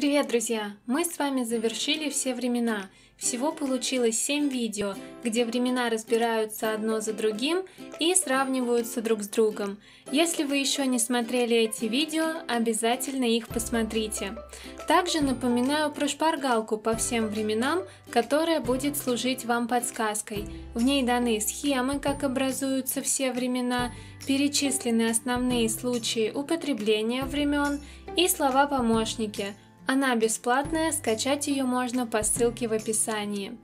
Привет, друзья! Мы с вами завершили все времена. Всего получилось 7 видео, где времена разбираются одно за другим и сравниваются друг с другом. Если вы еще не смотрели эти видео, обязательно их посмотрите. Также напоминаю про шпаргалку по всем временам, которая будет служить вам подсказкой. В ней даны схемы, как образуются все времена, перечислены основные случаи употребления времен и слова-помощники – она бесплатная, скачать ее можно по ссылке в описании.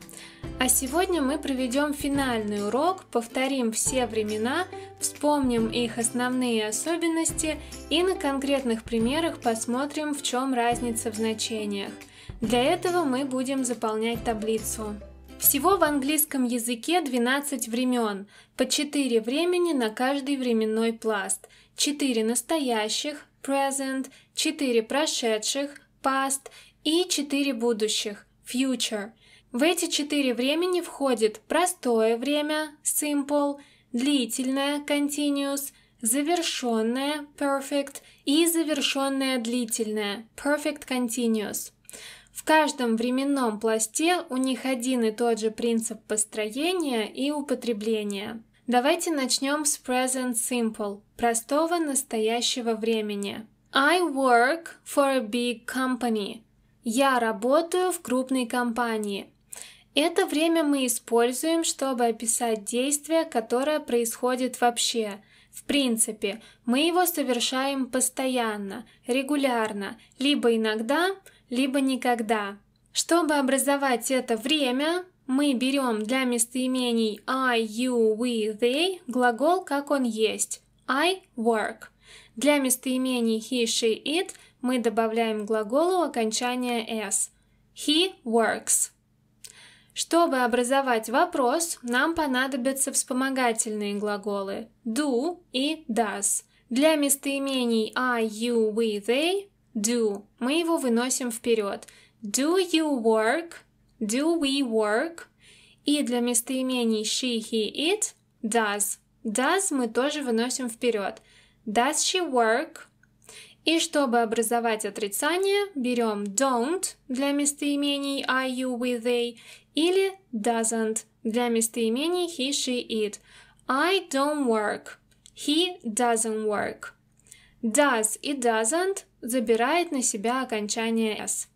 А сегодня мы проведем финальный урок, повторим все времена, вспомним их основные особенности и на конкретных примерах посмотрим, в чем разница в значениях. Для этого мы будем заполнять таблицу. Всего в английском языке 12 времен, по 4 времени на каждый временной пласт, 4 настоящих, present, 4 прошедших, past и четыре будущих future. В эти четыре времени входит простое время simple, длительное continuous, завершенное perfect и завершенное длительное perfect continuous. В каждом временном пласте у них один и тот же принцип построения и употребления. Давайте начнем с present simple – простого настоящего времени. I work for a big company. Я работаю в крупной компании. Это время мы используем, чтобы описать действие, которое происходит вообще. В принципе, мы его совершаем постоянно, регулярно, либо иногда, либо никогда. Чтобы образовать это время, мы берем для местоимений I, you, we, they глагол как он есть. I work – для местоимений he, she, it мы добавляем глаголу окончание s. He works. Чтобы образовать вопрос, нам понадобятся вспомогательные глаголы do и does. Для местоимений I, you, we, they – do. Мы его выносим вперед. Do you work? Do we work? И для местоимений she, he, it – does. Does мы тоже выносим вперед does she work? И чтобы образовать отрицание, берем don't для местоимений I, you we, they или doesn't для местоимений he, she, it. I don't work. He doesn't work. Does и doesn't забирает на себя окончание s.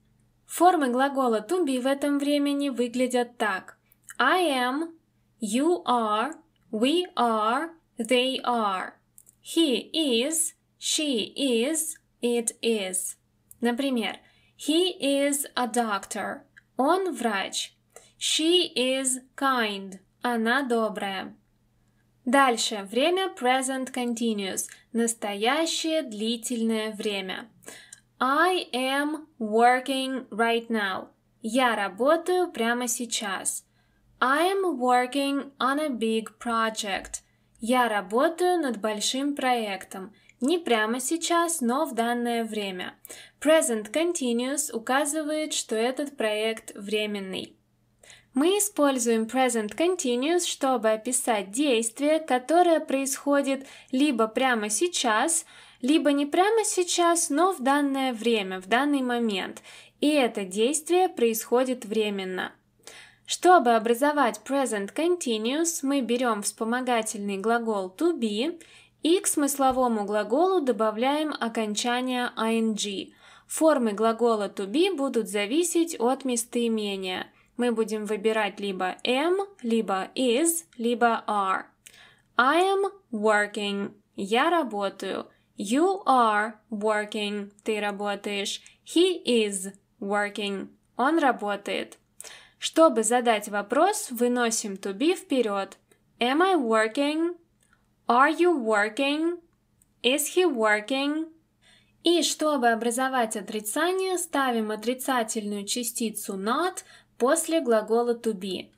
Формы глагола to be в этом времени выглядят так. I am, you are, we are, they are. He is, she is, it is. Например, he is a doctor. Он врач. She is kind. Она добрая. Дальше. Время present continuous. Настоящее длительное время. I am working right now. Я работаю прямо сейчас. I am working on a big project. Я работаю над большим проектом. Не прямо сейчас, но в данное время. Present Continuous указывает, что этот проект временный. Мы используем present continuous, чтобы описать действие, которое происходит либо прямо сейчас, либо не прямо сейчас, но в данное время, в данный момент. И это действие происходит временно. Чтобы образовать present continuous, мы берем вспомогательный глагол to be и к смысловому глаголу добавляем окончание ing. Формы глагола to be будут зависеть от местоимения. Мы будем выбирать либо am, либо is, либо are. I am working. Я работаю. You are working. Ты работаешь. He is working. Он работает. Чтобы задать вопрос, выносим to be вперед. Am I working? Are you working? Is he working? И чтобы образовать отрицание, ставим отрицательную частицу not после глагола to be.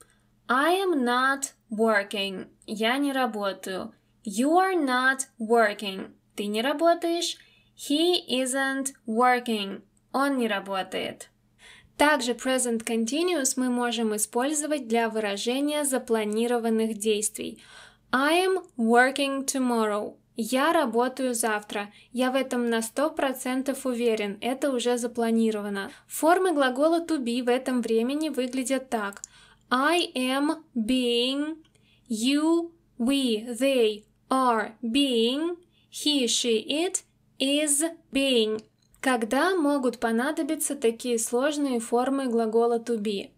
I am not working. Я не работаю. You are not working. Ты не работаешь. He isn't working. Он не работает. Также present continuous мы можем использовать для выражения запланированных действий. I am working tomorrow. Я работаю завтра. Я в этом на 100% уверен. Это уже запланировано. Формы глагола to be в этом времени выглядят так. I am being, you, we, they are being, he, she, it is being. Когда могут понадобиться такие сложные формы глагола to be?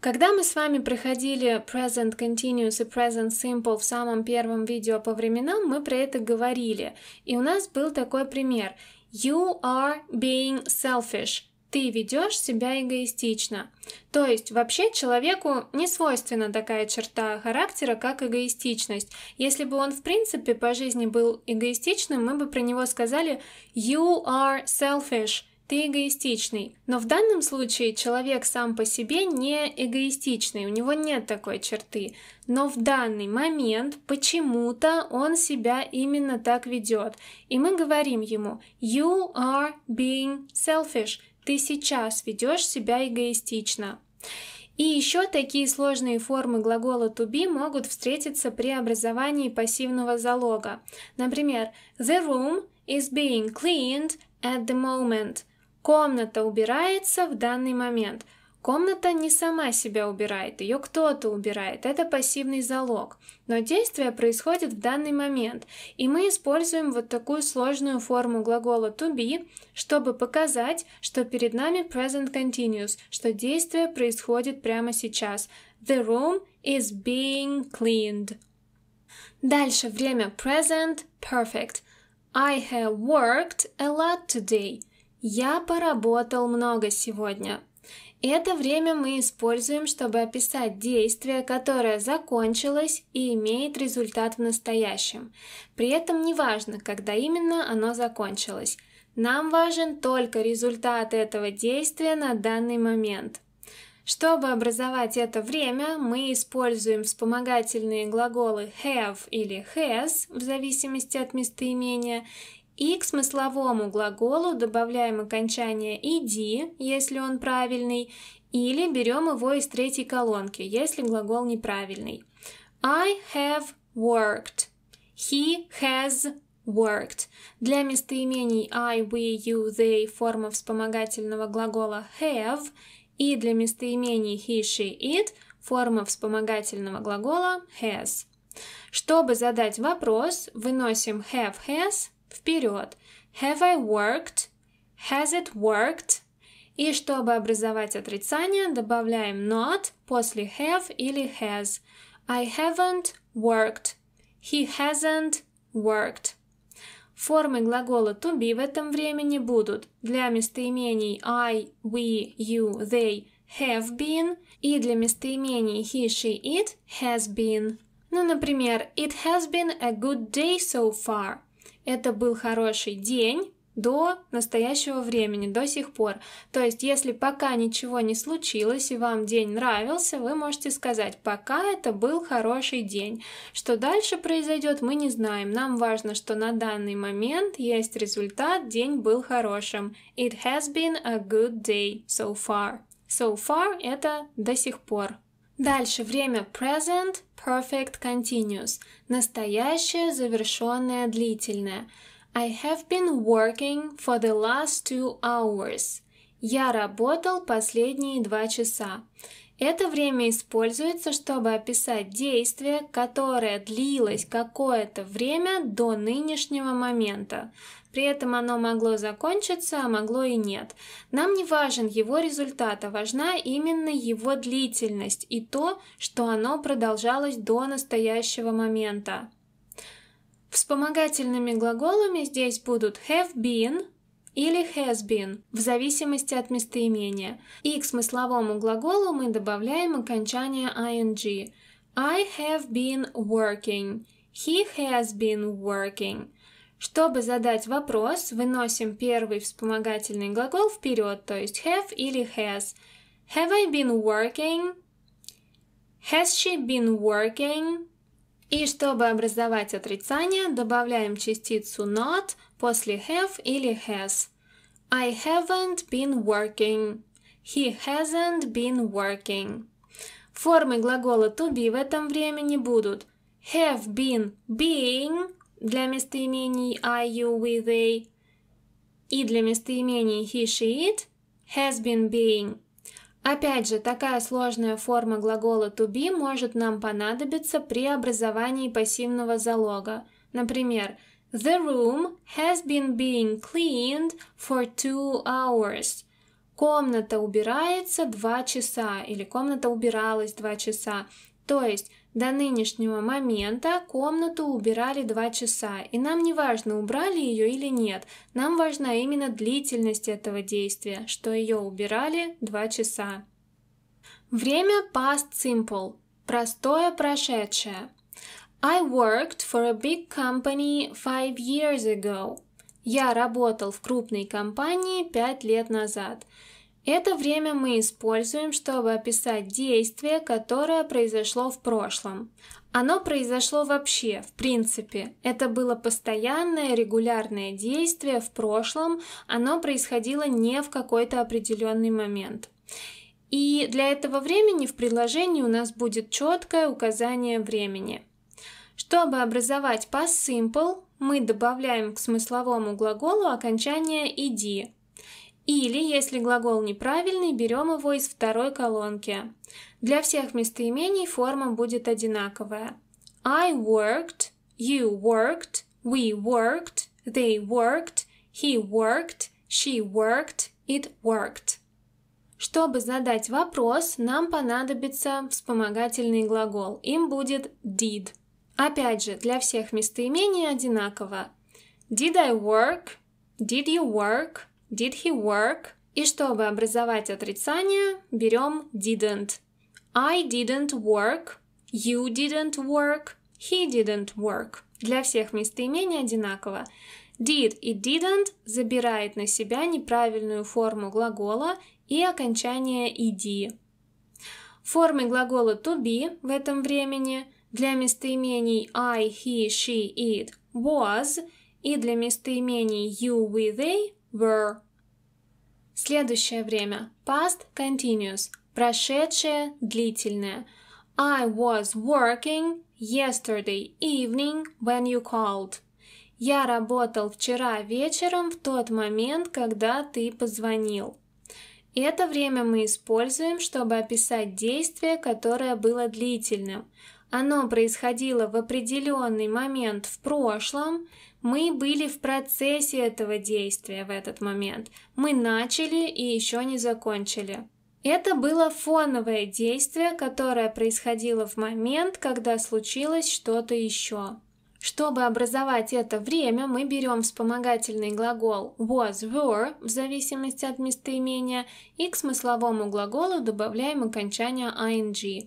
Когда мы с вами проходили Present Continuous и Present Simple в самом первом видео по временам, мы про это говорили. И у нас был такой пример. You are being selfish ты ведешь себя эгоистично. То есть вообще человеку не свойственна такая черта характера, как эгоистичность. Если бы он в принципе по жизни был эгоистичным, мы бы про него сказали «you are selfish», ты эгоистичный. Но в данном случае человек сам по себе не эгоистичный, у него нет такой черты. Но в данный момент почему-то он себя именно так ведет. И мы говорим ему «you are being selfish», ты сейчас ведешь себя эгоистично. И еще такие сложные формы глагола to be могут встретиться при образовании пассивного залога. Например, the room is being cleaned at the moment. Комната убирается в данный момент – Комната не сама себя убирает, ее кто-то убирает, это пассивный залог. Но действие происходит в данный момент, и мы используем вот такую сложную форму глагола to be, чтобы показать, что перед нами present continuous, что действие происходит прямо сейчас. The room is being cleaned. Дальше время present perfect. I have worked a lot today. Я поработал много сегодня. Это время мы используем, чтобы описать действие, которое закончилось и имеет результат в настоящем. При этом не важно, когда именно оно закончилось. Нам важен только результат этого действия на данный момент. Чтобы образовать это время, мы используем вспомогательные глаголы have или has в зависимости от местоимения и к смысловому глаголу добавляем окончание «иди», если он правильный, или берем его из третьей колонки, если глагол неправильный. I have worked. He has worked. Для местоимений I, we, you, they форма вспомогательного глагола have и для местоимений he, she, it форма вспомогательного глагола has. Чтобы задать вопрос, выносим have, has Вперед. Have I worked? Has it worked? И чтобы образовать отрицание, добавляем not после have или has. I haven't worked. He hasn't worked. Формы глагола to be в этом времени будут для местоимений I, we, you, they have been и для местоимений he, she, it has been. Ну, например, it has been a good day so far – это был хороший день до настоящего времени, до сих пор. То есть, если пока ничего не случилось и вам день нравился, вы можете сказать, пока это был хороший день. Что дальше произойдет, мы не знаем. Нам важно, что на данный момент есть результат, день был хорошим. It has been a good day so far. So far это до сих пор. Дальше время present, perfect, continuous. Настоящее, завершенное, длительное. I have been working for the last two hours. Я работал последние два часа. Это время используется, чтобы описать действие, которое длилось какое-то время до нынешнего момента. При этом оно могло закончиться, а могло и нет. Нам не важен его результат, а важна именно его длительность и то, что оно продолжалось до настоящего момента. Вспомогательными глаголами здесь будут have been, или has been, в зависимости от местоимения. И к смысловому глаголу мы добавляем окончание ing. I have been working. He has been working. Чтобы задать вопрос, выносим первый вспомогательный глагол вперед, то есть have или has. Have I been working? Has she been working? И чтобы образовать отрицание, добавляем частицу not после have или has. I haven't been working. He hasn't been working. Формы глагола to be в этом времени будут have been being для местоимений I, you, we, they и для местоимений he, she, it has been being. Опять же, такая сложная форма глагола to be может нам понадобиться при образовании пассивного залога. Например, The room has been being cleaned for two hours. Комната убирается два часа или комната убиралась два часа. То есть до нынешнего момента комнату убирали 2 часа, и нам не важно, убрали ее или нет, нам важна именно длительность этого действия, что ее убирали 2 часа. Время past simple, простое прошедшее. I worked for a big company five years ago. Я работал в крупной компании пять лет назад. Это время мы используем, чтобы описать действие, которое произошло в прошлом. Оно произошло вообще, в принципе. Это было постоянное, регулярное действие в прошлом, оно происходило не в какой-то определенный момент. И для этого времени в предложении у нас будет четкое указание времени. Чтобы образовать past simple, мы добавляем к смысловому глаголу окончание «иди», или, если глагол неправильный, берем его из второй колонки. Для всех местоимений форма будет одинаковая. I worked, you worked, we worked, they worked, he worked, she worked, it worked. Чтобы задать вопрос, нам понадобится вспомогательный глагол. Им будет did. Опять же, для всех местоимений одинаково. Did I work? Did you work? did he work? И чтобы образовать отрицание, берем didn't. I didn't work, you didn't work, he didn't work. Для всех местоимений одинаково. Did и didn't забирает на себя неправильную форму глагола и окончание ed. Формы глагола to be в этом времени для местоимений I, he, she, it was и для местоимений you, we, they were. Следующее время. Past continuous. Прошедшее, длительное. I was working yesterday evening when you called. Я работал вчера вечером в тот момент, когда ты позвонил. Это время мы используем, чтобы описать действие, которое было длительным оно происходило в определенный момент в прошлом, мы были в процессе этого действия в этот момент. Мы начали и еще не закончили. Это было фоновое действие, которое происходило в момент, когда случилось что-то еще. Чтобы образовать это время, мы берем вспомогательный глагол was, were, в зависимости от местоимения, и к смысловому глаголу добавляем окончание ing.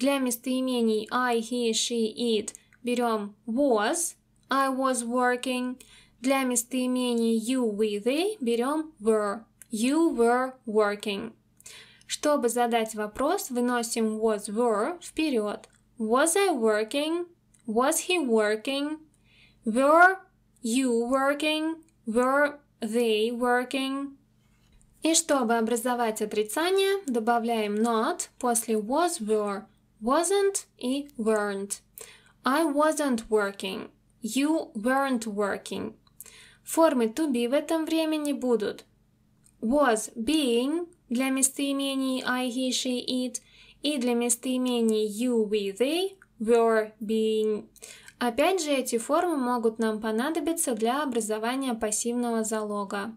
Для местоимений I, he, she, it берем was, I was working. Для местоимений you, we, they берем were, you were working. Чтобы задать вопрос, выносим was, were вперед. Was I working? Was he working? Were you working? Were they working? И чтобы образовать отрицание, добавляем not после was, were – wasn't и weren't. I wasn't working. You weren't working. Формы to be в этом времени будут was being для местоимений I, he, she, it и для местоимений you, we, they were being. Опять же, эти формы могут нам понадобиться для образования пассивного залога.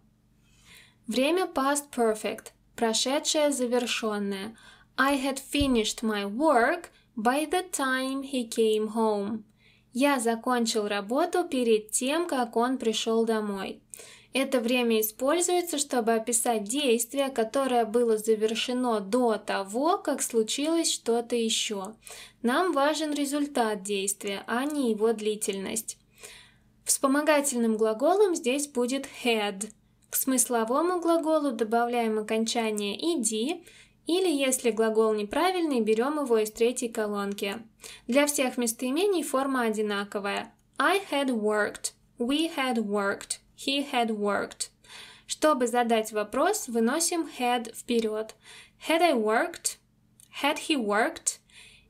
Время past perfect, прошедшее завершенное – I had finished my work by the time he came home. Я закончил работу перед тем, как он пришел домой. Это время используется, чтобы описать действие, которое было завершено до того, как случилось что-то еще. Нам важен результат действия, а не его длительность. Вспомогательным глаголом здесь будет had. К смысловому глаголу добавляем окончание ed, или, если глагол неправильный, берем его из третьей колонки. Для всех местоимений форма одинаковая. I had worked, we had worked, he had worked. Чтобы задать вопрос, выносим had вперед. Had I worked? Had he worked?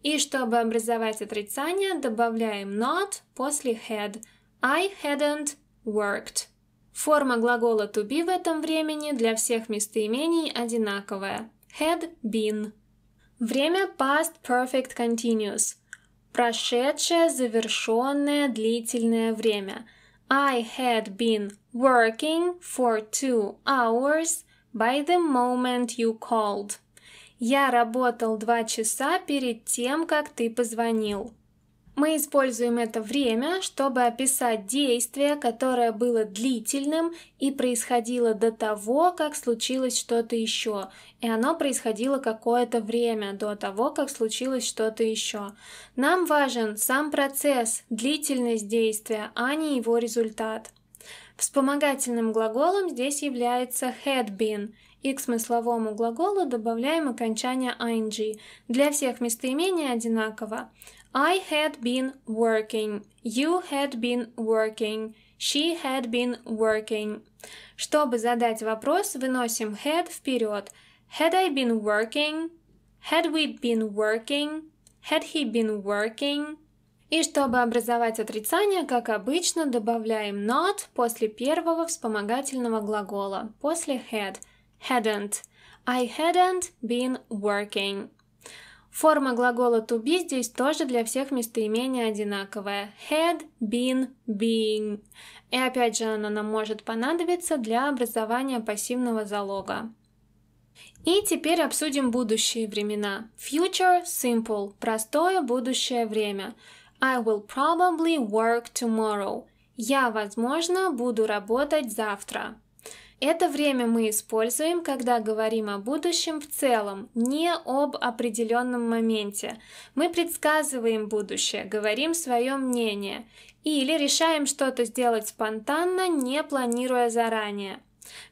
И чтобы образовать отрицание, добавляем not после had. I hadn't worked. Форма глагола to be в этом времени для всех местоимений одинаковая had been. Время past perfect continuous. Прошедшее, завершенное, длительное время. I had been working for two hours by the moment you called. Я работал два часа перед тем, как ты позвонил. Мы используем это время, чтобы описать действие, которое было длительным и происходило до того, как случилось что-то еще. И оно происходило какое-то время до того, как случилось что-то еще. Нам важен сам процесс, длительность действия, а не его результат. Вспомогательным глаголом здесь является had been, и к смысловому глаголу добавляем окончание ing. Для всех местоимений одинаково. I had been working, you had been working, she had been working. Чтобы задать вопрос, выносим had вперед. Had I been working? Had we been working? Had he been working? И чтобы образовать отрицание, как обычно, добавляем not после первого вспомогательного глагола, после had. Hadn't. I hadn't been working. Форма глагола to be здесь тоже для всех местоимений одинаковая. Had, been, being. И опять же она нам может понадобиться для образования пассивного залога. И теперь обсудим будущие времена. Future simple – простое будущее время. I will probably work tomorrow. Я, возможно, буду работать завтра. Это время мы используем, когда говорим о будущем в целом, не об определенном моменте. Мы предсказываем будущее, говорим свое мнение или решаем что-то сделать спонтанно, не планируя заранее.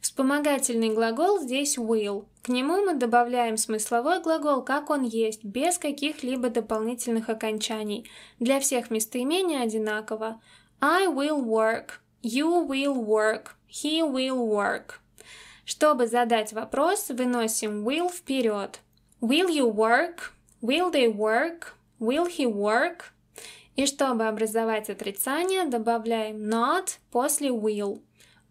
Вспомогательный глагол здесь will. К нему мы добавляем смысловой глагол, как он есть, без каких-либо дополнительных окончаний. Для всех местоимения одинаково. I will work. You will work. He will work. Чтобы задать вопрос, выносим will вперед. Will you work? Will they work? Will he work? И чтобы образовать отрицание, добавляем not после will.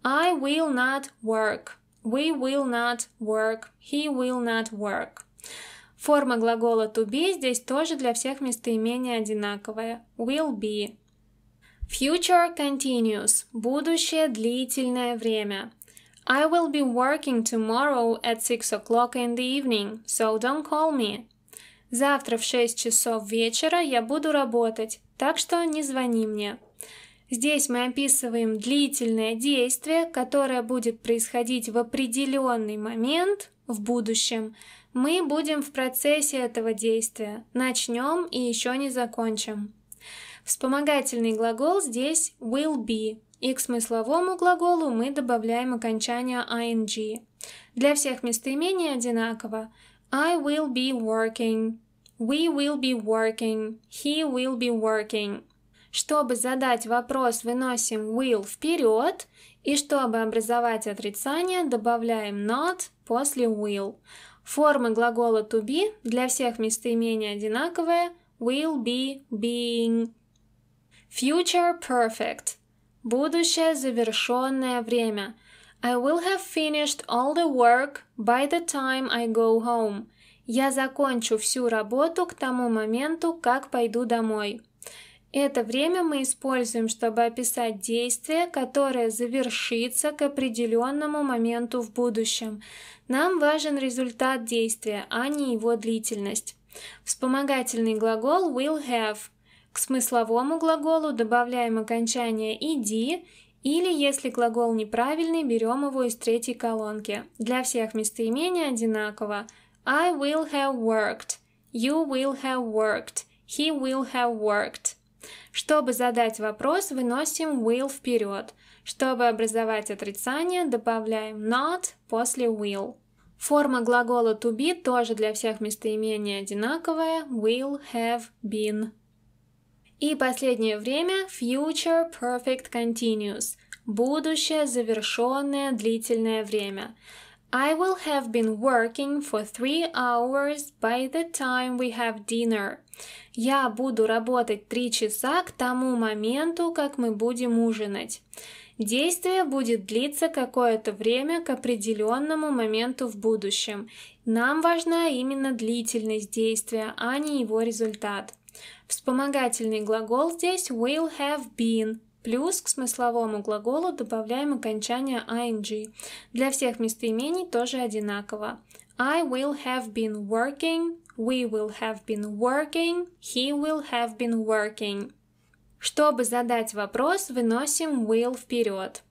I will not work. We will not work. He will not work. Форма глагола to be здесь тоже для всех местоимений одинаковая. Will be. Future continuous – будущее длительное время. I will be working tomorrow at 6 o'clock in the evening, so don't call me. Завтра в 6 часов вечера я буду работать, так что не звони мне. Здесь мы описываем длительное действие, которое будет происходить в определенный момент в будущем. Мы будем в процессе этого действия. Начнем и еще не закончим. Вспомогательный глагол здесь will be, и к смысловому глаголу мы добавляем окончание ing. Для всех местоимений одинаково. I will be working. We will be working. He will be working. Чтобы задать вопрос, выносим will вперед, и чтобы образовать отрицание, добавляем not после will. Формы глагола to be для всех местоимений одинаковые will be, being, Future perfect. Будущее завершенное время. I will have finished all the work by the time I go home. Я закончу всю работу к тому моменту, как пойду домой. Это время мы используем, чтобы описать действие, которое завершится к определенному моменту в будущем. Нам важен результат действия, а не его длительность. Вспомогательный глагол will have – к смысловому глаголу добавляем окончание «иди» или, если глагол неправильный, берем его из третьей колонки. Для всех местоимений одинаково. I will have worked. You will have worked. He will have worked. Чтобы задать вопрос, выносим will вперед. Чтобы образовать отрицание, добавляем not после will. Форма глагола to be тоже для всех местоимений одинаковая – will have been. И последнее время Future Perfect Continuous – будущее завершенное длительное время. I will have been working for three hours by the time we have dinner. Я буду работать три часа к тому моменту, как мы будем ужинать. Действие будет длиться какое-то время к определенному моменту в будущем. Нам важна именно длительность действия, а не его результат. Вспомогательный глагол здесь will have been. Плюс к смысловому глаголу добавляем окончание ing. Для всех местоимений тоже одинаково. I will have been working, we will have been working, he will have been working. Чтобы задать вопрос, выносим will вперед.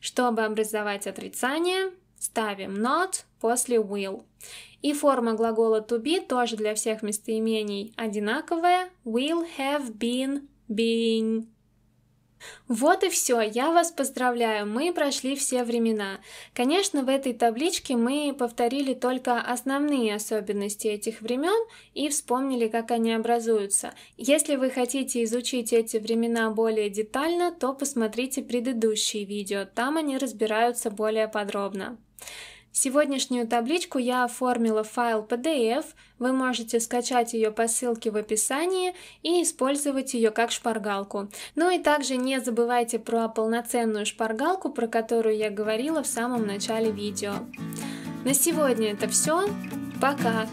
Чтобы образовать отрицание, ставим not после will. И форма глагола to be тоже для всех местоимений одинаковая. Will have been being. Вот и все, я вас поздравляю, мы прошли все времена. Конечно, в этой табличке мы повторили только основные особенности этих времен и вспомнили, как они образуются. Если вы хотите изучить эти времена более детально, то посмотрите предыдущие видео, там они разбираются более подробно. Сегодняшнюю табличку я оформила в файл PDF, вы можете скачать ее по ссылке в описании и использовать ее как шпаргалку. Ну и также не забывайте про полноценную шпаргалку, про которую я говорила в самом начале видео. На сегодня это все. Пока!